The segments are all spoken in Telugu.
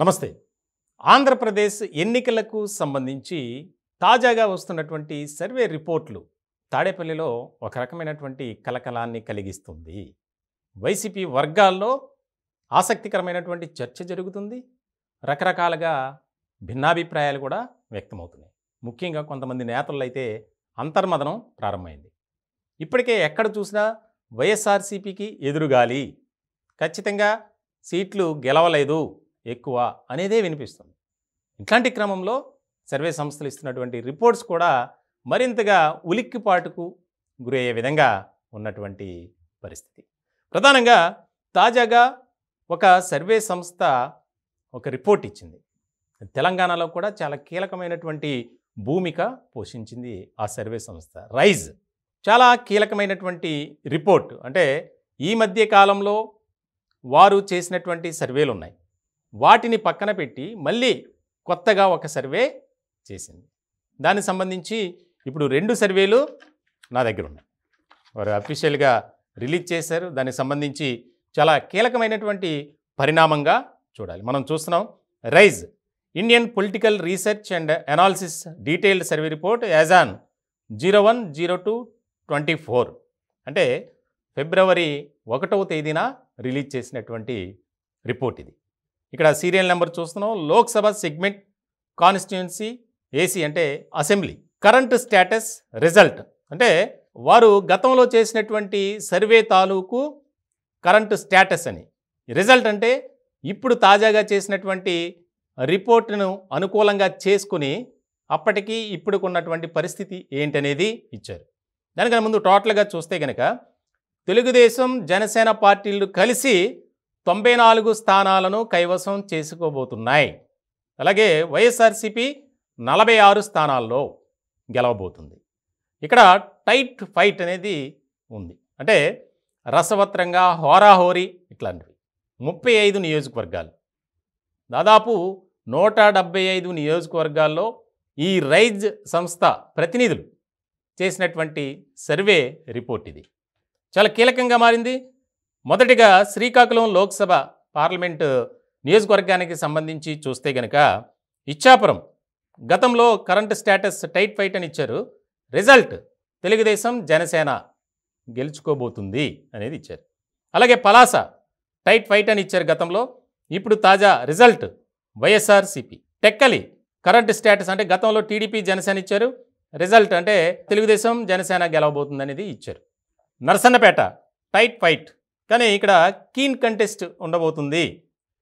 నమస్తే ఆంధ్రప్రదేశ్ ఎన్నికలకు సంబంధించి తాజాగా వస్తున్నటువంటి సర్వే రిపోర్ట్లు తాడేపల్లిలో ఒక రకమైనటువంటి కలకలాన్ని కలిగిస్తుంది వైసీపీ వర్గాల్లో ఆసక్తికరమైనటువంటి చర్చ జరుగుతుంది రకరకాలుగా భిన్నాభిప్రాయాలు కూడా వ్యక్తమవుతున్నాయి ముఖ్యంగా కొంతమంది నేతలు అయితే అంతర్మదనం ప్రారంభమైంది ఇప్పటికే ఎక్కడ చూసినా వైఎస్ఆర్సీపీకి ఎదురుగాలి ఖచ్చితంగా సీట్లు గెలవలేదు ఎక్కువ అనేదే వినిపిస్తుంది ఇట్లాంటి క్రమంలో సర్వే సంస్థలు ఇస్తున్నటువంటి రిపోర్ట్స్ కూడా మరింతగా ఉలిక్కిపాటుకు గురయ్యే విధంగా ఉన్నటువంటి పరిస్థితి ప్రధానంగా తాజాగా ఒక సర్వే సంస్థ ఒక రిపోర్ట్ ఇచ్చింది తెలంగాణలో కూడా చాలా కీలకమైనటువంటి భూమిక పోషించింది ఆ సర్వే సంస్థ రైజ్ చాలా కీలకమైనటువంటి రిపోర్ట్ అంటే ఈ మధ్య కాలంలో వారు చేసినటువంటి సర్వేలు ఉన్నాయి వాటిని పక్కన పెట్టి మళ్ళీ కొత్తగా ఒక సర్వే చేసింది దానికి సంబంధించి ఇప్పుడు రెండు సర్వేలు నా దగ్గర ఉన్నాయి వారు అఫీషియల్గా రిలీజ్ చేశారు దానికి సంబంధించి చాలా కీలకమైనటువంటి పరిణామంగా చూడాలి మనం చూస్తున్నాం rise Indian political research and analysis detailed survey report as on zero one zero two twenty four అంటే ఫిబ్రవరి ఒకటవ తేదీన రిలీజ్ చేసినటువంటి రిపోర్ట్ ఇది ఇక్కడ సీరియల్ నెంబర్ చూస్తున్నాం లోక్సభ సెగ్మెంట్ కాన్స్టిట్యున్సీ ఏసీ అంటే అసెంబ్లీ కరెంట్ స్టేటస్ రిజల్ట్ అంటే వారు గతంలో చేసినటువంటి సర్వే తాలూకు కరెంట్ స్టేటస్ అని రిజల్ట్ అంటే ఇప్పుడు తాజాగా చేసినటువంటి రిపోర్టును అనుకూలంగా చేసుకుని అప్పటికి ఇప్పుడుకున్నటువంటి పరిస్థితి ఏంటనేది ఇచ్చారు దానికన్నా ముందు టోటల్గా చూస్తే కనుక తెలుగుదేశం జనసేన పార్టీలు కలిసి తొంభై నాలుగు స్థానాలను కైవసం చేసుకోబోతున్నాయి అలాగే వైఎస్ఆర్సీపీ నలభై ఆరు స్థానాల్లో గెలవబోతుంది ఇక్కడ టైట్ ఫైట్ అనేది ఉంది అంటే రసవత్రంగా హోరాహోరి ఇట్లాంటివి ముప్పై ఐదు నియోజకవర్గాలు దాదాపు నూట డెబ్బై ఐదు నియోజకవర్గాల్లో ఈ రైజ్ సంస్థ ప్రతినిధులు చేసినటువంటి సర్వే రిపోర్ట్ ఇది చాలా కీలకంగా మారింది మొదటిగా శ్రీకాకుళం లోక్సభ పార్లమెంటు నియోజకవర్గానికి సంబంధించి చూస్తే గనక ఇచ్చాపురం గతంలో కరెంట్ స్టేటస్ టైట్ ఫైట్ అని ఇచ్చారు రిజల్ట్ తెలుగుదేశం జనసేన గెలుచుకోబోతుంది అనేది ఇచ్చారు అలాగే పలాస టైట్ ఫైట్ అని ఇచ్చారు గతంలో ఇప్పుడు తాజా result YSRCP Tekkali current status అంటే గతంలో టీడీపీ జనసేన ఇచ్చారు రిజల్ట్ అంటే తెలుగుదేశం జనసేన గెలవబోతుంది అనేది ఇచ్చారు నరసన్నపేట టైట్ ఫైట్ కానీ ఇక్కడ కీన్ కంటెస్ట్ ఉండబోతుంది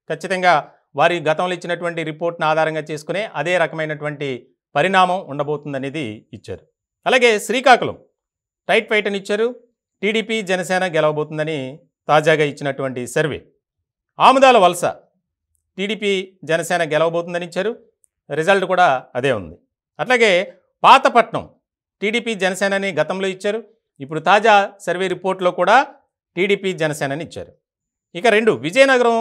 ఖచ్చితంగా వారి గతంలో ఇచ్చినటువంటి రిపోర్ట్ను ఆధారంగా చేసుకునే అదే రకమైనటువంటి పరిణామం ఉండబోతుందనేది ఇచ్చారు అలాగే శ్రీకాకుళం టైట్ ఫైట్ అని ఇచ్చారు టీడీపీ జనసేన గెలవబోతుందని తాజాగా ఇచ్చినటువంటి సర్వే ఆముదాల వలస టీడీపీ జనసేన గెలవబోతుందని ఇచ్చారు రిజల్ట్ కూడా అదే ఉంది అట్లాగే పాతపట్నం టీడీపీ జనసేనని గతంలో ఇచ్చారు ఇప్పుడు తాజా సర్వే రిపోర్ట్లో కూడా టీడీపీ జనసేనని ఇచ్చారు ఇక రెండు విజయనగరం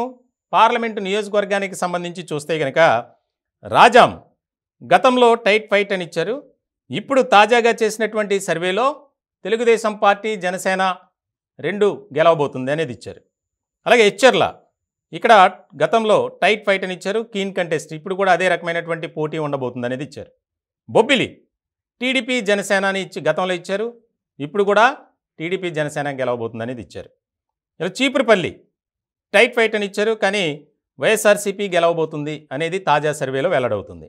పార్లమెంటు నియోజకవర్గానికి సంబంధించి చూస్తే కనుక రాజాం గతంలో టైట్ ఫైట్ అని ఇచ్చారు ఇప్పుడు తాజాగా చేసినటువంటి సర్వేలో తెలుగుదేశం పార్టీ జనసేన రెండు గెలవబోతుంది అనేది ఇచ్చారు అలాగే హెచ్చర్ల ఇక్కడ గతంలో టైట్ ఫైట్ అని ఇచ్చారు కీన్ కంటెస్ట్ ఇప్పుడు కూడా అదే రకమైనటువంటి పోటీ ఉండబోతుంది అనేది ఇచ్చారు బొబ్బిలి టీడీపీ జనసేన అని ఇచ్చి గతంలో ఇచ్చారు ఇప్పుడు కూడా టీడీపీ జనసేన గెలవబోతుందనేది ఇచ్చారు ఇలా చీపురుపల్లి టైట్ ఫైట్ అని ఇచ్చారు కానీ వైఎస్ఆర్సీపీ గెలవబోతుంది అనేది తాజా సర్వేలో వెల్లడవుతుంది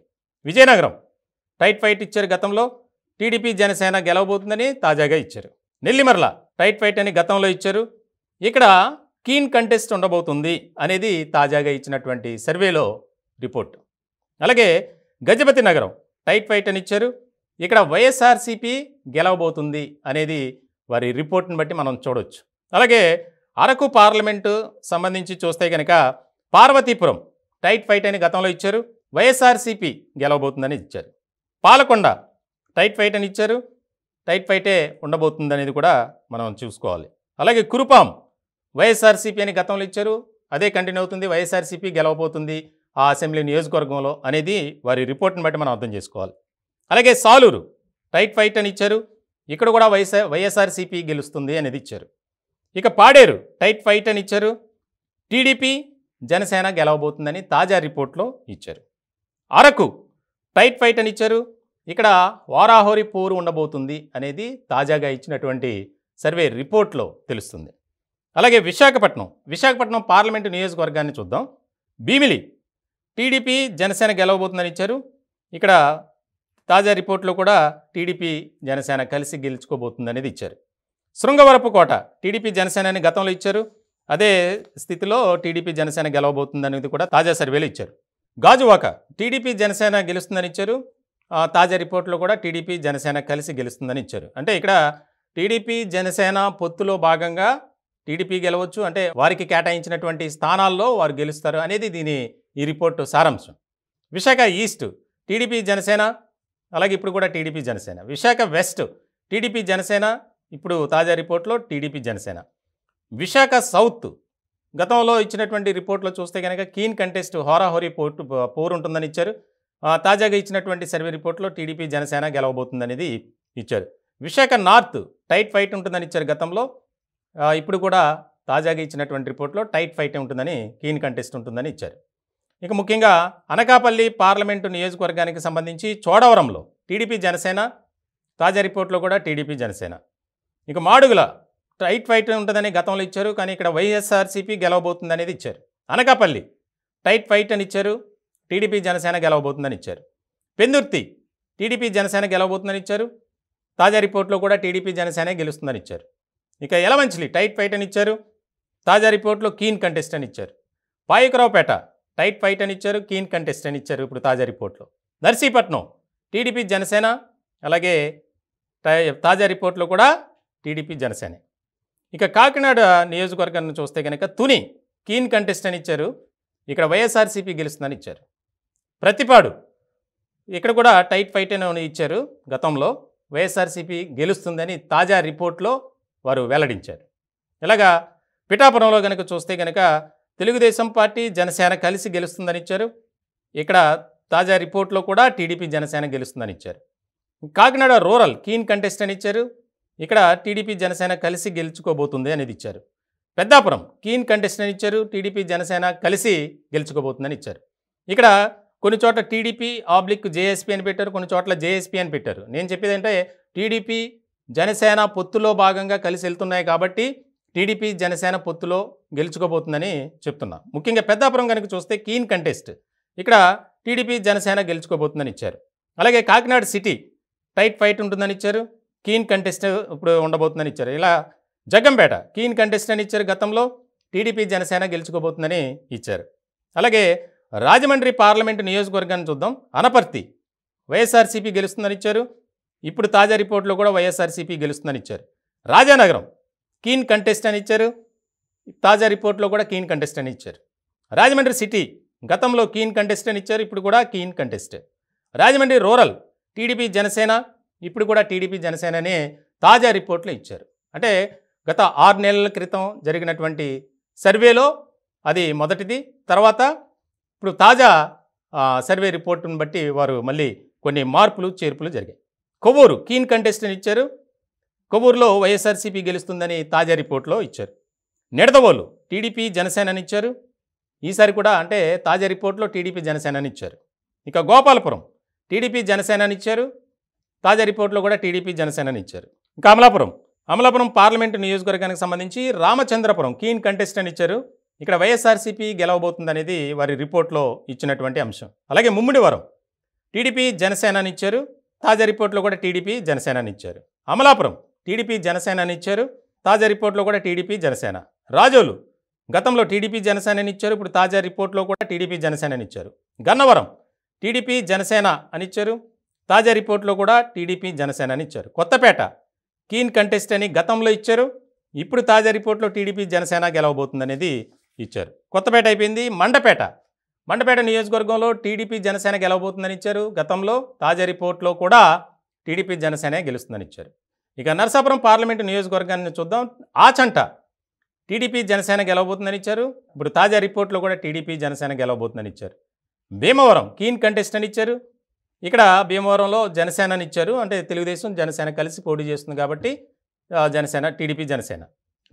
విజయనగరం టైట్ ఫైట్ ఇచ్చారు గతంలో టీడీపీ జనసేన గెలవబోతుందని తాజాగా ఇచ్చారు నెల్లిమర్ల టైట్ ఫైట్ అని గతంలో ఇచ్చారు ఇక్కడ కీన్ కంటెస్ట్ ఉండబోతుంది అనేది తాజాగా ఇచ్చినటువంటి సర్వేలో రిపోర్ట్ అలాగే గజపతి నగరం టైట్ ఫైట్ అని ఇచ్చారు ఇక్కడ వైఎస్ఆర్సీపీ గెలవబోతుంది అనేది వారి రిపోర్ట్ని బట్టి మనం చూడవచ్చు అలాగే అరకు పార్లమెంటు సంబంధించి చూస్తే కనుక పార్వతీపురం టైట్ ఫైట్ అని గతంలో ఇచ్చారు వైఎస్ఆర్సీపీ గెలవబోతుందని ఇచ్చారు పాలకొండ టైట్ ఫైట్ అని ఇచ్చారు టైట్ ఫైటే ఉండబోతుందనేది కూడా మనం చూసుకోవాలి అలాగే కురుపాం వైఎస్ఆర్సీపీ అని గతంలో ఇచ్చారు అదే కంటిన్యూ అవుతుంది వైఎస్ఆర్సీపీ గెలవబోతుంది ఆ అసెంబ్లీ నియోజకవర్గంలో అనేది వారి రిపోర్ట్ని బట్టి మనం అర్థం చేసుకోవాలి అలాగే సాలూరు టైట్ ఫైట్ అని ఇచ్చారు ఇక్కడ కూడా వైఎస్ఆర్ వైఎస్ఆర్సీపీ గెలుస్తుంది అనేది ఇచ్చారు ఇక పాడేరు టైట్ ఫైట్ అని ఇచ్చారు టీడీపీ జనసేన గెలవబోతుందని తాజా రిపోర్ట్లో ఇచ్చారు అరకు టైట్ ఫైట్ అని ఇచ్చారు ఇక్కడ వారాహోరి పోరు ఉండబోతుంది అనేది తాజాగా ఇచ్చినటువంటి సర్వే రిపోర్ట్లో తెలుస్తుంది అలాగే విశాఖపట్నం విశాఖపట్నం పార్లమెంటు నియోజకవర్గాన్ని చూద్దాం భీమిలి టీడీపీ జనసేన గెలవబోతుందని ఇచ్చారు ఇక్కడ తాజా రిపోర్ట్లో కూడా టీడీపీ జనసేన కలిసి గెలుచుకోబోతుందనేది ఇచ్చారు శృంగవరపు కోట టీడీపీ జనసేనని గతంలో ఇచ్చారు అదే స్థితిలో టీడీపీ జనసేన గెలవబోతుందనేది కూడా తాజా సర్వేలు ఇచ్చారు గాజువాక టీడీపీ జనసేన గెలుస్తుందని ఇచ్చారు తాజా రిపోర్ట్లో కూడా టీడీపీ జనసేన కలిసి గెలుస్తుందని ఇచ్చారు అంటే ఇక్కడ టీడీపీ జనసేన పొత్తులో భాగంగా టీడీపీ గెలవచ్చు అంటే వారికి కేటాయించినటువంటి స్థానాల్లో వారు గెలుస్తారు అనేది దీని ఈ రిపోర్టు సారాంశం విశాఖ ఈస్ట్ టీడీపీ జనసేన అలాగే ఇప్పుడు కూడా టీడీపీ జనసేన విశాఖ వెస్ట్ టీడీపీ జనసేన ఇప్పుడు తాజా రిపోర్ట్లో టీడీపీ జనసేన విశాఖ సౌత్ గతంలో ఇచ్చినటువంటి రిపోర్ట్లో చూస్తే కనుక కీన్ కంటెస్ట్ హోరాహోరీ పోర్టు పోరు ఉంటుందని ఇచ్చారు తాజాగా ఇచ్చినటువంటి సర్వే రిపోర్ట్లో టీడీపీ జనసేన గెలవబోతుందనేది ఇచ్చారు విశాఖ నార్త్ టైట్ ఫైట్ ఉంటుందని ఇచ్చారు గతంలో ఇప్పుడు కూడా తాజాగా ఇచ్చినటువంటి రిపోర్ట్లో టైట్ ఫైట్ ఉంటుందని కీన్ కంటెస్ట్ ఉంటుందని ఇచ్చారు ఇక ముఖ్యంగా అనకాపల్లి పార్లమెంటు నియోజకవర్గానికి సంబంధించి చోడవరంలో టీడీపీ జనసేన తాజా రిపోర్ట్లో కూడా టీడీపీ జనసేన ఇక మాడుగుల టైట్ ఫైట్ ఉంటుందని గతంలో ఇచ్చారు కానీ ఇక్కడ వైఎస్ఆర్సీపీ గెలవబోతుందనేది ఇచ్చారు అనకాపల్లి టైట్ ఫైట్ అని ఇచ్చారు టీడీపీ జనసేన గెలవబోతుందని ఇచ్చారు పెందుర్తి టీడీపీ జనసేన గెలవబోతుందని ఇచ్చారు తాజా రిపోర్ట్లో కూడా టీడీపీ జనసేన గెలుస్తుందని ఇచ్చారు ఇక ఎలమంచిలి టైట్ ఫైట్ అని ఇచ్చారు తాజా రిపోర్ట్లో కీన్ కంటెస్ట్ అని ఇచ్చారు పాయకరావుపేట టైట్ ఫైట్ అని ఇచ్చారు కీన్ కంటెస్ట్ అని ఇచ్చారు ఇప్పుడు తాజా రిపోర్ట్లో నర్సీపట్నం టీడీపీ జనసేన అలాగే తాజా రిపోర్ట్లో కూడా టీడీపీ జనసేన ఇక కాకినాడ నియోజకవర్గాన్ని చూస్తే కనుక తుని కీన్ కంటెస్ట్ అని ఇచ్చారు ఇక్కడ వైఎస్ఆర్సీపీ గెలుస్తుందని ఇచ్చారు ప్రతిపాడు ఇక్కడ కూడా టైట్ ఫైట్ అని ఇచ్చారు గతంలో వైఎస్ఆర్సీపీ గెలుస్తుందని తాజా రిపోర్ట్లో వారు వెల్లడించారు ఇలాగా పిఠాపురంలో కనుక చూస్తే కనుక తెలుగుదేశం పార్టీ జనసేన కలిసి గెలుస్తుందని ఇచ్చారు ఇక్కడ తాజా రిపోర్ట్లో కూడా టీడీపీ జనసేన గెలుస్తుందని ఇచ్చారు కాకినాడ రూరల్ కీన్ కంటెస్ట్ అని ఇచ్చారు ఇక్కడ టీడీపీ జనసేన కలిసి గెలుచుకోబోతుంది అనేది ఇచ్చారు పెద్దాపురం కీన్ కంటెస్ట్ అని ఇచ్చారు టీడీపీ జనసేన కలిసి గెలుచుకోబోతుందని ఇచ్చారు ఇక్కడ కొన్ని చోట్ల టీడీపీ ఆబ్లిక్ జేఎస్పీ అని పెట్టారు కొన్ని చోట్ల జేఎస్పీ అని పెట్టారు నేను చెప్పేది అంటే టీడీపీ జనసేన పొత్తులో భాగంగా కలిసి వెళ్తున్నాయి కాబట్టి టీడీపీ జనసేన పొత్తులో గెలుచుకోబోతుందని చెప్తున్నా ముఖ్యంగా పెద్దాపురం కనుక చూస్తే కీన్ కంటెస్ట్ ఇక్కడ టీడీపీ జనసేన గెలుచుకోబోతుందని ఇచ్చారు అలాగే కాకినాడ సిటీ టైట్ ఫైట్ ఉంటుందని ఇచ్చారు కీన్ కంటెస్ట్ ఇప్పుడు ఉండబోతుందని ఇచ్చారు ఇలా జగ్గంపేట కీన్ కంటెస్ట్ అని ఇచ్చారు గతంలో టీడీపీ జనసేన గెలుచుకోబోతుందని ఇచ్చారు అలాగే రాజమండ్రి పార్లమెంటు నియోజకవర్గాన్ని చూద్దాం అనపర్తి వైఎస్ఆర్సీపీ గెలుస్తుందని ఇచ్చారు ఇప్పుడు తాజా రిపోర్ట్లో కూడా వైఎస్ఆర్సీపీ గెలుస్తుందని ఇచ్చారు రాజానగరం కీన్ కంటెస్ట్ అని ఇచ్చారు తాజా రిపోర్ట్లో కూడా కీన్ కంటెస్ట్ అని ఇచ్చారు రాజమండ్రి సిటీ గతంలో కీన్ కంటెస్ట్ అని ఇచ్చారు ఇప్పుడు కూడా keen contest Rajahmundry rural TDP Janasena ఇప్పుడు కూడా టీడీపీ జనసేననే తాజా రిపోర్ట్లో ఇచ్చారు అంటే గత ఆరు నెలల క్రితం జరిగినటువంటి సర్వేలో అది మొదటిది తర్వాత ఇప్పుడు తాజా సర్వే రిపోర్టును బట్టి వారు మళ్ళీ కొన్ని మార్పులు చేర్పులు జరిగాయి కొవ్వూరు కీన్ కంటెస్టెంట్ ఇచ్చారు కొవ్వూరులో వైఎస్ఆర్సీపీ గెలుస్తుందని తాజా రిపోర్ట్లో ఇచ్చారు నిడదవోలు టీడీపీ జనసేనని ఇచ్చారు ఈసారి కూడా అంటే తాజా రిపోర్ట్లో టీడీపీ జనసేనని ఇచ్చారు ఇక గోపాలపురం టీడీపీ జనసేనని ఇచ్చారు తాజా రిపోర్ట్లో కూడా టీడీపీ జనసేనని ఇచ్చారు ఇంకా అమలాపురం అమలాపురం పార్లమెంటు నియోజకవర్గానికి సంబంధించి రామచంద్రపురం కీన్ కంటెస్ట్ అని ఇచ్చారు ఇక్కడ వైఎస్ఆర్సీపీ గెలవబోతుందనేది వారి రిపోర్ట్లో ఇచ్చినటువంటి అంశం అలాగే ముమ్మిడివరం టీడీపీ జనసేనని ఇచ్చారు తాజా రిపోర్ట్లో కూడా టీడీపీ జనసేనని ఇచ్చారు అమలాపురం టీడీపీ జనసేనని ఇచ్చారు తాజా రిపోర్ట్లో కూడా టీడీపీ జనసేన రాజోలు గతంలో టీడీపీ జనసేనని ఇచ్చారు ఇప్పుడు తాజా రిపోర్ట్లో కూడా టీడీపీ జనసేనని ఇచ్చారు గన్నవరం టీడీపీ జనసేన అని ఇచ్చారు తాజా రిపోర్ట్లో కూడా టీడీపీ జనసేన అని ఇచ్చారు కొత్తపేట కీన్ కంటెస్ట్ అని గతంలో ఇచ్చారు ఇప్పుడు తాజా రిపోర్ట్లో టీడీపీ జనసేన గెలవబోతుందనేది ఇచ్చారు కొత్తపేట అయిపోయింది మండపేట మండపేట నియోజకవర్గంలో టీడీపీ జనసేన గెలవబోతుందని ఇచ్చారు గతంలో తాజా రిపోర్ట్లో కూడా టీడీపీ జనసేన గెలుస్తుందని ఇచ్చారు ఇక నరసాపురం పార్లమెంటు నియోజకవర్గాన్ని చూద్దాం ఆచంట టీడీపీ జనసేన గెలవబోతుందని ఇచ్చారు ఇప్పుడు తాజా రిపోర్ట్లో కూడా టీడీపీ జనసేన గెలవబోతుందని ఇచ్చారు భీమవరం కీన్ కంటెస్ట్ అని ఇచ్చారు ఇక్కడ భీమవరంలో జనసేనని ఇచ్చారు అంటే తెలుగుదేశం జనసేన కలిసి పోటీ చేస్తుంది కాబట్టి జనసేన టీడీపీ జనసేన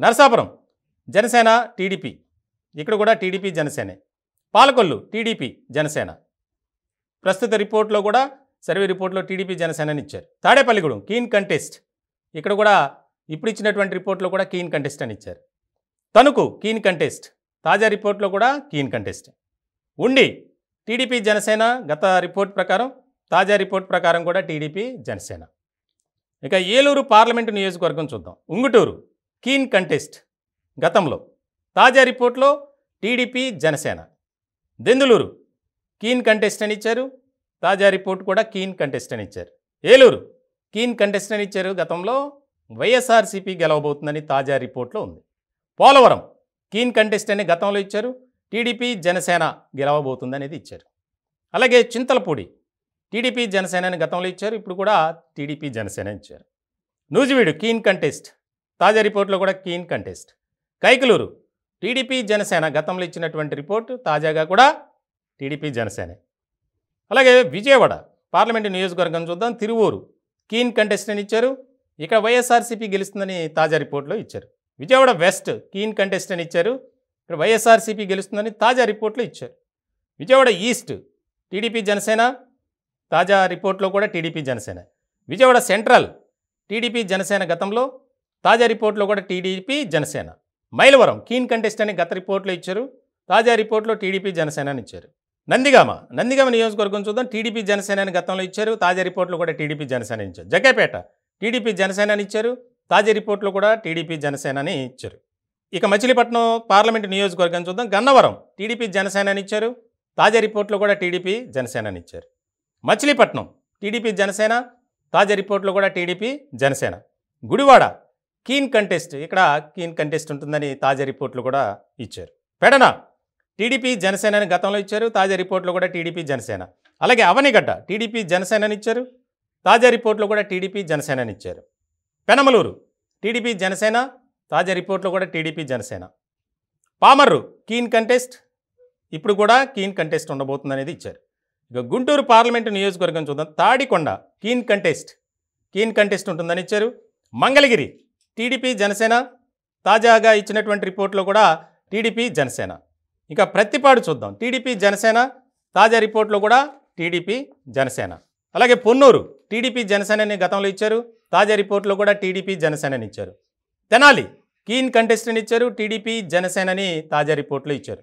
నరసాపురం జనసేన టీడీపీ ఇక్కడ కూడా టీడీపీ జనసేనే పాలకొల్లు టీడీపీ జనసేన ప్రస్తుత రిపోర్ట్లో కూడా సర్వే రిపోర్ట్లో టీడీపీ జనసేనని ఇచ్చారు తాడేపల్లిగూడెం కీన్ కంటెస్ట్ ఇక్కడ కూడా ఇప్పుడు ఇచ్చినటువంటి రిపోర్ట్లో కూడా కీన్ కంటెస్ట్ అని ఇచ్చారు తణుకు కీన్ కంటెస్ట్ తాజా రిపోర్ట్లో కూడా కీన్ కంటెస్ట్ ఉండి టీడీపీ జనసేన గత రిపోర్ట్ ప్రకారం తాజా రిపోర్ట్ ప్రకారం కూడా టీడీపీ జనసేన ఇక ఏలూరు పార్లమెంటు నియోజకవర్గం చూద్దాం ఉంగుటూరు కీన్ కంటెస్ట్ గతంలో తాజా రిపోర్ట్లో టీడీపీ జనసేన దెందులూరు కీన్ కంటెస్ట్ అని ఇచ్చారు తాజా రిపోర్ట్ కూడా కీన్ కంటెస్ట్ అని ఇచ్చారు ఏలూరు కీన్ కంటెస్టెంట్ ఇచ్చారు గతంలో వైఎస్ఆర్సీపీ గెలవబోతుందని తాజా రిపోర్ట్లో ఉంది పోలవరం కీన్ కంటెస్టెంట్ని గతంలో ఇచ్చారు టీడీపీ జనసేన గెలవబోతుందనేది ఇచ్చారు అలాగే చింతలపూడి టీడీపీ జనసేనని గతంలో ఇచ్చారు ఇప్పుడు కూడా టీడీపీ జనసేన ఇచ్చారు నూజివీడు కీన్ కంటెస్ట్ తాజా రిపోర్ట్లో కూడా కీన్ కంటెస్ట్ కైకలూరు టీడీపీ జనసేన గతంలో ఇచ్చినటువంటి రిపోర్టు తాజాగా కూడా టీడీపీ జనసేనే అలాగే విజయవాడ పార్లమెంటు నియోజకవర్గం చూద్దాం తిరువూరు కీన్ కంటెస్టెంట్ ఇచ్చారు ఇక్కడ వైఎస్ఆర్సీపీ గెలుస్తుందని తాజా రిపోర్ట్లో ఇచ్చారు విజయవాడ వెస్ట్ కీన్ కంటెస్ట్ అని ఇచ్చారు ఇక్కడ వైఎస్ఆర్సీపీ గెలుస్తుందని తాజా రిపోర్ట్లో ఇచ్చారు విజయవాడ ఈస్ట్ టీడీపీ జనసేన తాజా రిపోర్ట్లో కూడా టీడీపీ జనసేన విజయవాడ సెంట్రల్ టీడీపీ జనసేన గతంలో తాజా రిపోర్ట్లో కూడా టీడీపీ జనసేన మైలవరం కీన్ కంటెస్టెంట్ అని గత రిపోర్ట్లో ఇచ్చారు తాజా రిపోర్ట్లో టీడీపీ జనసేన ఇచ్చారు నందిగామ నందిగామ నియోజకవర్గం చూద్దాం టీడీపీ జనసేనని గతంలో ఇచ్చారు తాజా రిపోర్టులు కూడా టీడీపీ జనసేన ఇచ్చారు జగ్గపేట టీడీపీ జనసేనని ఇచ్చారు తాజా రిపోర్టులు కూడా టీడీపీ జనసేనని ఇచ్చారు ఇక మచిలీపట్నం పార్లమెంటు నియోజకవర్గం చూద్దాం గన్నవరం టీడీపీ జనసేనని ఇచ్చారు తాజా రిపోర్టులు కూడా టీడీపీ జనసేనని ఇచ్చారు మచిలీపట్నం టీడీపీ జనసేన తాజా రిపోర్టులు కూడా టీడీపీ జనసేన గుడివాడ కీన్ కంటెస్ట్ ఇక్కడ కీన్ కంటెస్ట్ ఉంటుందని తాజా రిపోర్టులు కూడా ఇచ్చారు పెడనా టీడీపీ జనసేనని గతంలో ఇచ్చారు తాజా రిపోర్ట్లో కూడా టీడీపీ జనసేన అలాగే అవనిగడ్డ టీడీపీ జనసేనని ఇచ్చారు తాజా రిపోర్ట్లో కూడా టీడీపీ జనసేనని ఇచ్చారు పెనమలూరు టీడీపీ జనసేన తాజా రిపోర్ట్లో కూడా టీడీపీ జనసేన పామర్రు కీన్ కంటెస్ట్ ఇప్పుడు కూడా కీన్ కంటెస్ట్ ఉండబోతుంది అనేది ఇచ్చారు ఇక గుంటూరు పార్లమెంటు నియోజకవర్గం చూద్దాం Tadikonda keen contest keen contest ఉంటుందని ఇచ్చారు మంగళగిరి టీడీపీ జనసేన తాజాగా ఇచ్చినటువంటి రిపోర్ట్లో కూడా టీడీపీ జనసేన ఇక ప్రతిపాడు చూద్దాం టీడీపీ జనసేన తాజా రిపోర్ట్లో కూడా టీడీపీ జనసేన అలాగే పొన్నూరు టీడీపీ జనసేనని గతంలో ఇచ్చారు తాజా రిపోర్ట్లో కూడా టీడీపీ జనసేనని ఇచ్చారు తెనాలి కీన్ కంటెస్టెంట్ ఇచ్చారు టీడీపీ జనసేనని తాజా రిపోర్ట్లో ఇచ్చారు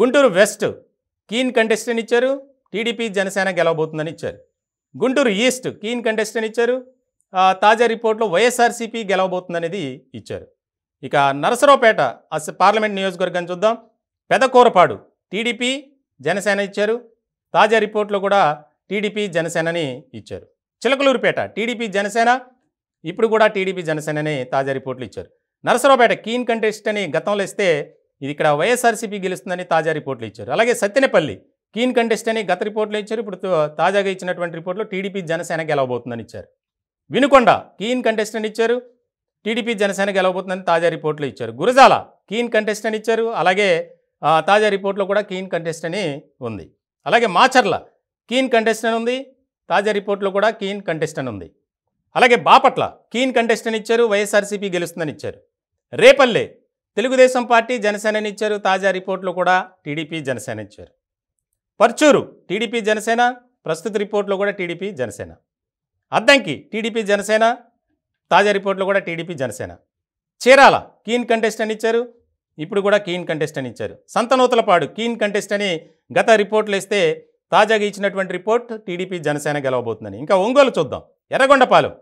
గుంటూరు వెస్ట్ కీన్ కంటెస్టెంట్ ఇచ్చారు టీడీపీ జనసేన గెలవబోతుందని ఇచ్చారు గుంటూరు ఈస్ట్ కీన్ కంటెస్టెంట్ ఇచ్చారు తాజా రిపోర్ట్లో వైఎస్ఆర్సీపీ గెలవబోతుందనేది ఇచ్చారు ఇక నరసరావుపేట పార్లమెంట్ నియోజకవర్గాన్ని చూద్దాం పెదకూరపాడు టీడీపీ జనసేన ఇచ్చారు తాజా రిపోర్ట్లో కూడా టీడీపీ జనసేనని ఇచ్చారు చిలకలూరుపేట టీడీపీ జనసేన ఇప్పుడు కూడా టీడీపీ జనసేనని తాజా రిపోర్ట్లు ఇచ్చారు నరసరావుపేట కీన్ కంటెస్ట్ అని గతంలో ఇస్తే ఇది ఇక్కడ వైఎస్ఆర్సీపీ గెలుస్తుందని తాజా రిపోర్ట్లు ఇచ్చారు అలాగే సత్యనపల్లి కీన్ కంటెస్ట్ అని గత రిపోర్ట్లో ఇచ్చారు ఇప్పుడు తాజాగా ఇచ్చినటువంటి రిపోర్ట్లో టీడీపీ జనసేన గెలవబోతుందని ఇచ్చారు వినుకొండ కీన్ కంటెస్ట్ అని ఇచ్చారు టీడీపీ జనసేన గెలవబోతుందని తాజా రిపోర్ట్లు ఇచ్చారు గురజాల కీన్ కంటెస్ట్ అని ఇచ్చారు అలాగే తాజా రిపోర్ట్లో కూడా కీన్ కంటెస్ట్ అని ఉంది అలాగే మాచర్ల కీన్ కంటెస్ట్ అని ఉంది తాజా రిపోర్ట్లో కూడా కీన్ కంటెస్ట్ అని ఉంది అలాగే బాపట్ల కీన్ కంటెస్ట్ అని ఇచ్చారు వైఎస్ఆర్సీపీ గెలుస్తుందని ఇచ్చారు రేపల్లె తెలుగుదేశం పార్టీ జనసేనని ఇచ్చారు తాజా రిపోర్ట్లో కూడా టీడీపీ జనసేన ఇచ్చారు పర్చూరు టీడీపీ జనసేన ప్రస్తుత రిపోర్ట్లో కూడా టీడీపీ జనసేన అద్దంకి టీడీపీ జనసేన తాజా రిపోర్ట్లో కూడా టీడీపీ జనసేన చీరాల కీన్ కంటెస్ట్ అని ఇచ్చారు ఇప్పుడు కూడా కీన్ కంటెస్ట్ అని ఇచ్చారు సంతనూతలపాడు కీన్ కంటెస్ట్ అని గత రిపోర్ట్లు ఇస్తే తాజాగా ఇచ్చినటువంటి రిపోర్ట్ టీడీపీ జనసేన గెలవబోతుందని ఇంకా ఒంగోలు చూద్దాం ఎర్రగొండపాలెం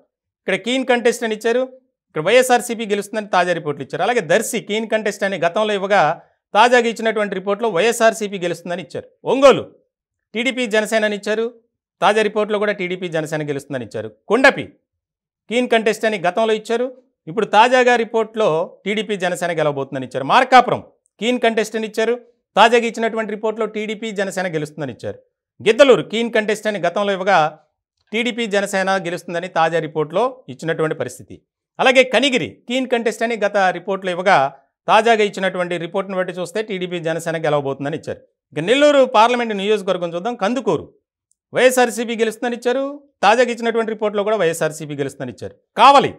ఇక్కడ కీన్ కంటెస్ట్ అని ఇచ్చారు ఇక్కడ వైఎస్ఆర్సీపీ గెలుస్తుందని తాజా రిపోర్ట్లు ఇచ్చారు అలాగే దర్శి కీన్ కంటెస్ట్ అని గతంలో ఇవ్వగా తాజాగా ఇచ్చినటువంటి రిపోర్ట్లో వైఎస్ఆర్సీపీ గెలుస్తుందని ఇచ్చారు ఒంగోలు టీడీపీ జనసేన ఇచ్చారు తాజా రిపోర్ట్లో కూడా టీడీపీ జనసేన గెలుస్తుందని ఇచ్చారు కొండపి కీన్ కంటెస్ట్ అని గతంలో ఇచ్చారు ఇప్పుడు తాజాగా రిపోర్ట్లో టీడీపీ జనసేన గెలవబోతుందని ఇచ్చారు మార్కాపురం కీన్ కంటెస్టెంట్ ఇచ్చారు తాజాగా ఇచ్చినటువంటి రిపోర్ట్లో టీడీపీ జనసేన గెలుస్తుందని ఇచ్చారు గిద్దలూరు కీన్ కంటెస్టెంట్ గతంలో ఇవ్వగా టీడీపీ జనసేన గెలుస్తుందని తాజా రిపోర్ట్లో ఇచ్చినటువంటి పరిస్థితి అలాగే కనిగిరి కీన్ కంటెస్ట్ అని గత రిపోర్ట్లో ఇవ్వగా తాజాగా ఇచ్చినటువంటి రిపోర్ట్ను బట్టి చూస్తే టీడీపీ జనసేన గెలవబోతుందని ఇచ్చారు ఇక నెల్లూరు పార్లమెంటు నియోజకవర్గం చూద్దాం కందుకూరు వైఎస్ఆర్సీపీ గెలుస్తుందని ఇచ్చారు తాజాగా ఇచ్చినటువంటి రిపోర్ట్లో కూడా వైఎస్ఆర్సీపీ గెలుస్తుందని ఇచ్చారు కావలి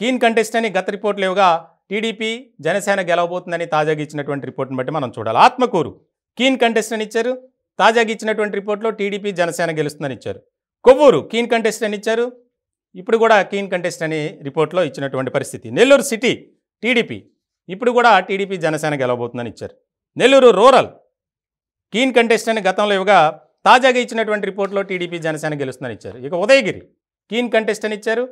కీన్ కంటెస్ట్ అని గత రిపోర్ట్ లేవుగా టీడీపీ జనసేన గెలవబోతుందని తాజాగా ఇచ్చినటువంటి రిపోర్ట్ని బట్టి మనం చూడాలి ఆత్మకూరు కీన్ కంటెస్ట్ అని ఇచ్చారు తాజాగా ఇచ్చినటువంటి రిపోర్ట్లో టీడీపీ జనసేన గెలుస్తుందని ఇచ్చారు కొవ్వూరు కీన్ కంటెస్ట్ అని ఇచ్చారు ఇప్పుడు కూడా కీన్ కంటెస్ట్ అని రిపోర్ట్లో ఇచ్చినటువంటి పరిస్థితి నెల్లూరు సిటీ టీడీపీ ఇప్పుడు కూడా టీడీపీ జనసేన గెలవబోతుందని ఇచ్చారు నెల్లూరు రూరల్ కీన్ కంటెస్ట్ అని గతంలో ఇవ్వగా తాజాగా ఇచ్చినటువంటి రిపోర్ట్లో టీడీపీ జనసేన గెలుస్తుందని ఇచ్చారు ఇక ఉదయగిరి కీన్ కంటెస్ట్ అని ఇచ్చారు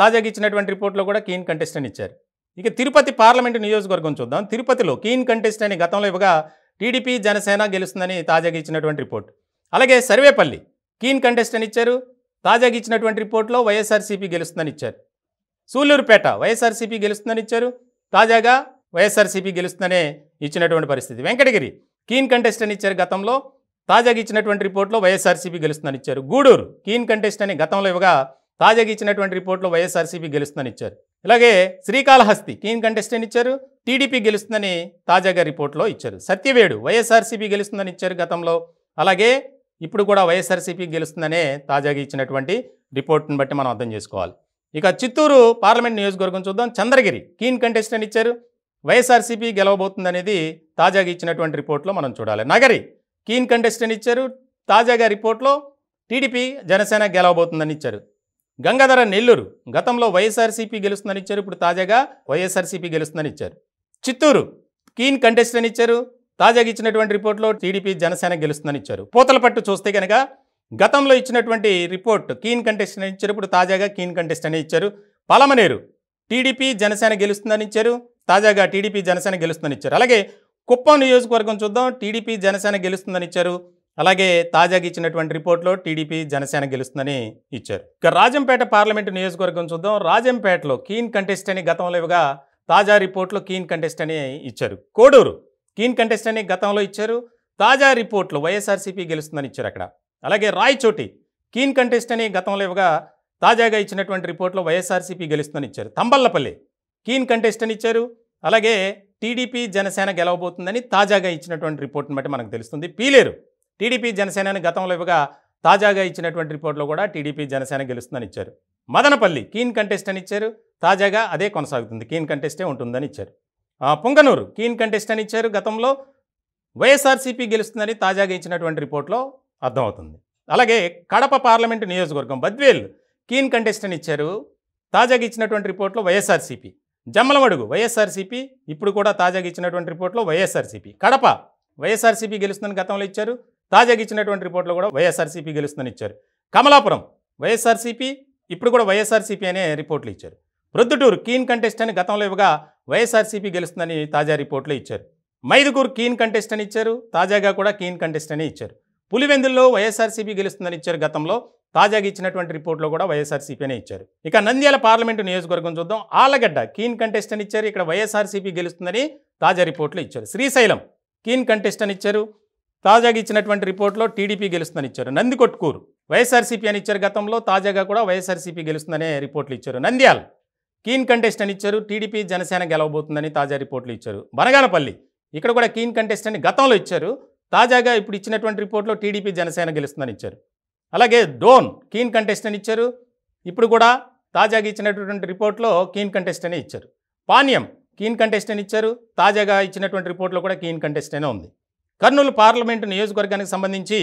తాజాగా ఇచ్చినటువంటి రిపోర్ట్లో కూడా కీన్ కంటెస్టెంట్ ఇచ్చారు ఇక తిరుపతి పార్లమెంటు నియోజకవర్గం చూద్దాం తిరుపతిలో కీన్ కంటెస్ట్ అని గతంలో ఇవ్వగా టీడీపీ జనసేన గెలుస్తుందని తాజాగా ఇచ్చినటువంటి రిపోర్ట్ అలాగే సర్వేపల్లి కీన్ కంటెస్ట్ అని ఇచ్చారు తాజాగా ఇచ్చినటువంటి రిపోర్ట్లో వైఎస్ఆర్సీపీ గెలుస్తుందని ఇచ్చారు సూళ్లూరుపేట వైఎస్ఆర్సీపీ గెలుస్తుందని ఇచ్చారు తాజాగా వైఎస్ఆర్సీపీ గెలుస్తుందనే ఇచ్చినటువంటి పరిస్థితి వెంకటగిరి కీన్ కంటెస్ట్ అని ఇచ్చారు గతంలో తాజాగా ఇచ్చినటువంటి రిపోర్ట్లో వైఎస్ఆర్సీపీ గెలుస్తుందని ఇచ్చారు గూడూరు కీన్ కంటెస్ట్ అని గతంలో ఇవ్వగా తాజాగా ఇచ్చినటువంటి రిపోర్ట్లో వైఎస్ఆర్సీపీ గెలుస్తుందని ఇచ్చారు ఇలాగే శ్రీకాళహస్తి కీన్ కంటెస్టెంట్ ఇచ్చారు టీడీపీ గెలుస్తుందని తాజాగా రిపోర్ట్లో ఇచ్చారు సత్యవేడు వైఎస్ఆర్సీపీ గెలుస్తుందని ఇచ్చారు గతంలో అలాగే ఇప్పుడు కూడా వైఎస్ఆర్సీపీ గెలుస్తుందనే తాజాగా ఇచ్చినటువంటి రిపోర్ట్ను బట్టి మనం అర్థం చేసుకోవాలి ఇక చిత్తూరు పార్లమెంట్ నియోజకవర్గం చూద్దాం చంద్రగిరి కీన్ కంటెస్టెంట్ ఇచ్చారు వైఎస్ఆర్సీపీ గెలవబోతుందనేది తాజాగా ఇచ్చినటువంటి రిపోర్ట్లో మనం చూడాలి నగరి కీన్ కంటెస్టెంట్ ఇచ్చారు తాజాగా రిపోర్ట్లో టీడీపీ జనసేన గెలవబోతుందని ఇచ్చారు గంగాధర నెల్లూరు గతంలో వైఎస్ఆర్సీపీ గెలుస్తుందని ఇచ్చారు ఇప్పుడు తాజాగా వైఎస్ఆర్సీపీ గెలుస్తుందని ఇచ్చారు చిత్తూరు కీన్ కంటెస్ట్ అని ఇచ్చారు తాజాగా ఇచ్చినటువంటి రిపోర్ట్లో టీడీపీ జనసేన గెలుస్తుందని ఇచ్చారు పూతలపట్టు చూస్తే కనుక గతంలో ఇచ్చినటువంటి రిపోర్ట్ కీన్ కంటెస్ట్ అని ఇచ్చారు ఇప్పుడు తాజాగా కీన్ కంటెస్ట్ అని ఇచ్చారు పలమనేరు టీడీపీ జనసేన గెలుస్తుందని ఇచ్చారు తాజాగా టీడీపీ జనసేన గెలుస్తుందని ఇచ్చారు అలాగే కుప్పం నియోజకవర్గం చూద్దాం టీడీపీ జనసేన గెలుస్తుందని ఇచ్చారు అలాగే తాజాగా ఇచ్చినటువంటి రిపోర్ట్లో టీడీపీ జనసేన గెలుస్తుందని ఇచ్చారు ఇక రాజంపేట పార్లమెంటు నియోజకవర్గం చూద్దాం రాజంపేటలో కీన్ కంటెస్ట్ అని గతంలో ఇవ్వగా తాజా రిపోర్ట్లో కీన్ కంటెస్ట్ అని ఇచ్చారు కోడూరు కీన్ కంటెస్ట్ అని గతంలో ఇచ్చారు తాజా రిపోర్ట్లో వైఎస్ఆర్సీపీ గెలుస్తుందని ఇచ్చారు అక్కడ అలాగే రాయచోటి కీన్ కంటెస్ట్ అని గతంలో ఇవ్వగా తాజాగా ఇచ్చినటువంటి రిపోర్ట్లో వైఎస్ఆర్సీపీ గెలుస్తుందని ఇచ్చారు తంబల్లపల్లి కీన్ కంటెస్ట్ అని ఇచ్చారు అలాగే టీడీపీ జనసేన గెలవబోతుందని తాజాగా ఇచ్చినటువంటి రిపోర్ట్ని బట్టి మనకు తెలుస్తుంది పీలేరు టీడీపీ జనసేనని గతంలో ఇవ్వగా తాజాగా ఇచ్చినటువంటి రిపోర్ట్లో కూడా టీడీపీ జనసేన గెలుస్తుందని ఇచ్చారు మదనపల్లి కీన్ కంటెస్ట్ అని ఇచ్చారు తాజాగా అదే కొనసాగుతుంది కీన్ కంటెస్టే ఉంటుందని ఇచ్చారు పుంగనూరు కీన్ కంటెస్ట్ అని ఇచ్చారు గతంలో వైఎస్ఆర్సీపీ గెలుస్తుందని తాజాగా ఇచ్చినటువంటి రిపోర్ట్లో అర్థమవుతుంది అలాగే కడప పార్లమెంటు నియోజకవర్గం బద్వేల్ కీన్ కంటెస్ట్ అని ఇచ్చారు తాజాగా ఇచ్చినటువంటి రిపోర్ట్లో వైఎస్ఆర్సీపీ జమ్మలమడుగు వైఎస్ఆర్సీపీ ఇప్పుడు కూడా తాజాగా ఇచ్చినటువంటి రిపోర్ట్లో వైఎస్ఆర్సీపీ కడప వైఎస్ఆర్సీపీ గెలుస్తుందని గతంలో ఇచ్చారు తాజాగా ఇచ్చినటువంటి రిపోర్ట్లో కూడా వైఎస్ఆర్సీపీ గెలుస్తుందని ఇచ్చారు కమలాపురం వైఎస్ఆర్సీపీ ఇప్పుడు కూడా వైఎస్ఆర్సీపీ అనే రిపోర్ట్లు ఇచ్చారు ప్రొద్దుటూరు కీన్ కంటెస్ట్ అని గతంలో ఇవ్వగా వైఎస్ఆర్సీపీ గెలుస్తుందని తాజా రిపోర్ట్లో ఇచ్చారు మైదుకూరు కీన్ కంటెస్ట్ అని ఇచ్చారు తాజాగా కూడా కీన్ కంటెస్ట్ అని ఇచ్చారు పులివెందుల్లో వైఎస్ఆర్సీపీ గెలుస్తుందని ఇచ్చారు గతంలో తాజాగా ఇచ్చినటువంటి రిపోర్ట్లో కూడా అనే ఇచ్చారు ఇక నంద్యాల పార్లమెంటు నియోజకవర్గం చూద్దాం ఆలగడ్డ కీన్ కంటెస్ట్ అని ఇచ్చారు ఇక్కడ వైఎస్ఆర్సీపీ గెలుస్తుందని తాజా రిపోర్ట్లో ఇచ్చారు శ్రీశైలం కీన్ కంటెస్ట్ అని ఇచ్చారు తాజాగా ఇచ్చినటువంటి రిపోర్ట్లో టీడీపీ గెలుస్తుందని ఇచ్చారు నంది కొట్టుకూరు వైఎస్ఆర్సీపీ అని ఇచ్చారు గతంలో తాజాగా కూడా వైఎస్ఆర్సీపీ గెలుస్తుందనే రిపోర్ట్లు ఇచ్చారు నంద్యాల కీన్ కంటెస్ట్ అని ఇచ్చారు టీడీపీ జనసేన గెలవబోతుందని తాజా రిపోర్ట్లు ఇచ్చారు బనగానపల్లి ఇక్కడ కూడా కీన్ కంటెస్ట్ అని గతంలో ఇచ్చారు తాజాగా ఇప్పుడు ఇచ్చినటువంటి రిపోర్ట్లో టీడీపీ జనసేన గెలుస్తుందని ఇచ్చారు అలాగే డోన్ కీన్ కంటెస్ట్ అని ఇచ్చారు ఇప్పుడు కూడా తాజాగా ఇచ్చినటువంటి రిపోర్ట్లో కీన్ కంటెస్ట్ అని ఇచ్చారు పానీయం కీన్ కంటెస్ట్ అని ఇచ్చారు తాజాగా ఇచ్చినటువంటి రిపోర్ట్లో కూడా కీన్ కంటెస్ట్ అనే ఉంది కర్నూలు పార్లమెంటు నియోజకవర్గానికి సంబంధించి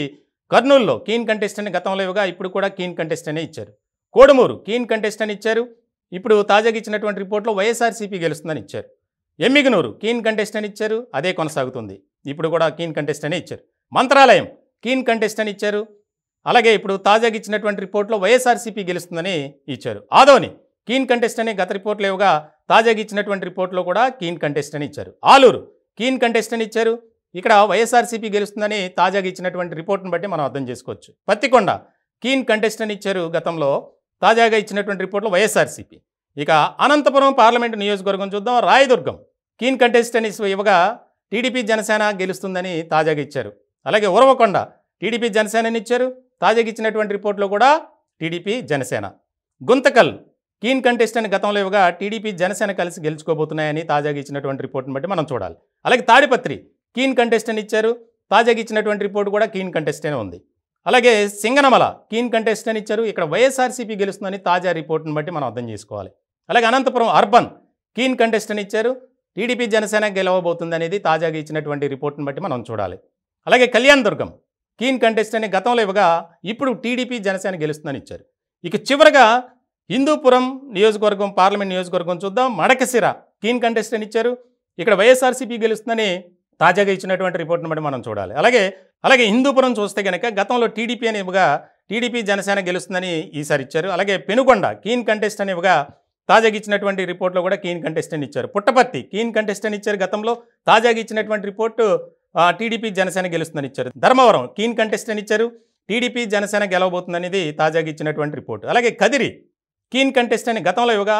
కర్నూలులో కీన్ కంటెస్ట్ అని గతంలో ఇవ్వగా ఇప్పుడు కూడా కీన్ కంటెస్ట్ అనే ఇచ్చారు కోడమూరు కీన్ కంటెస్ట్ అని ఇచ్చారు ఇప్పుడు తాజాగా ఇచ్చినటువంటి రిపోర్ట్లో వైఎస్ఆర్సీపీ గెలుస్తుందని ఇచ్చారు ఎమ్మిగనూరు కీన్ కంటెస్ట్ అని ఇచ్చారు అదే కొనసాగుతుంది ఇప్పుడు కూడా కీన్ కంటెస్ట్ ఇచ్చారు మంత్రాలయం కీన్ కంటెస్ట్ అని ఇచ్చారు అలాగే ఇప్పుడు తాజాగా ఇచ్చినటువంటి రిపోర్ట్లో వైఎస్ఆర్సీపీ గెలుస్తుందని ఇచ్చారు ఆదోని కీన్ కంటెస్ట్ అని గత రిపోర్ట్లో ఇవ్వగా తాజాగా ఇచ్చినటువంటి రిపోర్ట్లో కూడా కీన్ కంటెస్ట్ అని ఇచ్చారు ఆలూరు కీన్ కంటెస్ట్ అని ఇచ్చారు ఇక్కడ వైఎస్ఆర్సీపీ గెలుస్తుందని తాజాగా ఇచ్చినటువంటి రిపోర్ట్ను బట్టి మనం అర్థం చేసుకోవచ్చు పత్తికొండ కీన్ కంటెస్టెంట్ ఇచ్చారు గతంలో తాజాగా ఇచ్చినటువంటి రిపోర్ట్లో వైఎస్ఆర్సీపీ ఇక అనంతపురం పార్లమెంటు నియోజకవర్గం చూద్దాం రాయదుర్గం కీన్ కంటెస్టెంట్ అని ఇవ్వగా టీడీపీ జనసేన గెలుస్తుందని తాజాగా ఇచ్చారు అలాగే ఉరవకొండ టీడీపీ జనసేనని ఇచ్చారు తాజాగా ఇచ్చినటువంటి రిపోర్ట్లో కూడా టీడీపీ జనసేన గుంతకల్ కీన్ కంటెస్టెంట్ గతంలో ఇవ్వగా టీడీపీ జనసేన కలిసి గెలుచుకోబోతున్నాయని తాజాగా ఇచ్చినటువంటి రిపోర్ట్ని బట్టి మనం చూడాలి అలాగే తాడిపత్రి కీన్ కంటెస్ట్ అని ఇచ్చారు తాజాగా ఇచ్చినటువంటి రిపోర్ట్ కూడా కీన్ కంటెస్టెంట్ ఉంది అలాగే సింగనమల కీన్ కంటెస్ట్ అని ఇచ్చారు ఇక్కడ వైఎస్ఆర్సీపీ గెలుస్తుందని తాజా రిపోర్ట్ని బట్టి మనం అర్థం చేసుకోవాలి అలాగే అనంతపురం అర్బన్ కీన్ కంటెస్ట్ అని ఇచ్చారు టీడీపీ జనసేన గెలవబోతుంది అనేది తాజాగా ఇచ్చినటువంటి రిపోర్ట్ని బట్టి మనం చూడాలి అలాగే కళ్యాణ్ దుర్గం కీన్ కంటెస్ట్ గతంలో ఇవ్వగా ఇప్పుడు టీడీపీ జనసేన గెలుస్తుందని ఇచ్చారు ఇక చివరగా హిందూపురం నియోజకవర్గం పార్లమెంట్ నియోజకవర్గం చూద్దాం మడకసిర కీన్ కంటెస్టెంట్ ఇచ్చారు ఇక్కడ వైఎస్ఆర్సీపీ గెలుస్తుందని తాజాగా ఇచ్చినటువంటి రిపోర్ట్ను బట్టి మనం చూడాలి అలాగే అలాగే హిందూపురం చూస్తే కనుక గతంలో టీడీపీ అని ఇవ్వగా టీడీపీ జనసేన గెలుస్తుందని ఈసారి ఇచ్చారు అలాగే పెనుకొండ కీన్ కంటెస్ట్ అని ఇవ్వగా తాజాగా ఇచ్చినటువంటి రిపోర్ట్లో కూడా కీన్ కంటెస్టెంట్ ఇచ్చారు పుట్టపర్తి కీన్ కంటెస్టెంట్ ఇచ్చారు గతంలో తాజాగా ఇచ్చినటువంటి రిపోర్టు టీడీపీ జనసేన గెలుస్తుందని ఇచ్చారు ధర్మవరం కీన్ అని ఇచ్చారు టీడీపీ జనసేన గెలవబోతుందనేది తాజాగా ఇచ్చినటువంటి రిపోర్ట్ అలాగే కదిరి కీన్ కంటెస్ట్ అని గతంలో ఇవ్వగా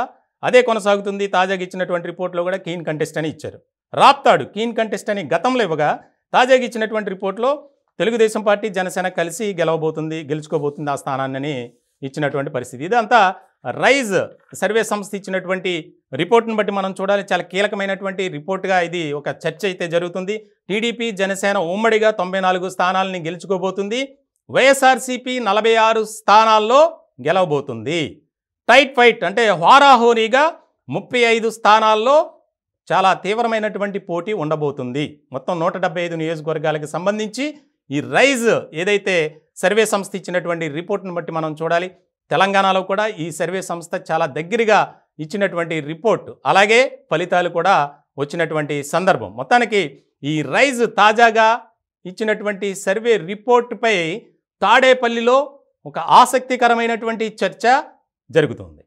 అదే కొనసాగుతుంది తాజాగా ఇచ్చినటువంటి రిపోర్ట్లో కూడా కీన్ కంటెస్ట్ అని ఇచ్చారు రాప్తాడు కీన్ కంటెస్ట్ అని గతంలో ఇవ్వగా తాజాగా ఇచ్చినటువంటి రిపోర్ట్లో తెలుగుదేశం పార్టీ జనసేన కలిసి గెలవబోతుంది గెలుచుకోబోతుంది ఆ స్థానాన్ని ఇచ్చినటువంటి పరిస్థితి ఇదంతా రైజ్ సర్వే సంస్థ ఇచ్చినటువంటి రిపోర్ట్ను బట్టి మనం చూడాలి చాలా కీలకమైనటువంటి రిపోర్ట్గా ఇది ఒక చర్చ అయితే జరుగుతుంది టీడీపీ జనసేన ఉమ్మడిగా తొంభై నాలుగు స్థానాలని గెలుచుకోబోతుంది వైఎస్ఆర్సీపీ నలభై ఆరు స్థానాల్లో గెలవబోతుంది టైట్ ఫైట్ అంటే హోరాహోరీగా ముప్పై స్థానాల్లో చాలా తీవ్రమైనటువంటి పోటీ ఉండబోతుంది మొత్తం నూట డెబ్బై ఐదు నియోజకవర్గాలకు సంబంధించి ఈ రైజ్ ఏదైతే సర్వే సంస్థ ఇచ్చినటువంటి రిపోర్ట్ను బట్టి మనం చూడాలి తెలంగాణలో కూడా ఈ సర్వే సంస్థ చాలా దగ్గరగా ఇచ్చినటువంటి రిపోర్ట్ అలాగే ఫలితాలు కూడా వచ్చినటువంటి సందర్భం మొత్తానికి ఈ రైజ్ తాజాగా ఇచ్చినటువంటి సర్వే రిపోర్టుపై తాడేపల్లిలో ఒక ఆసక్తికరమైనటువంటి చర్చ జరుగుతుంది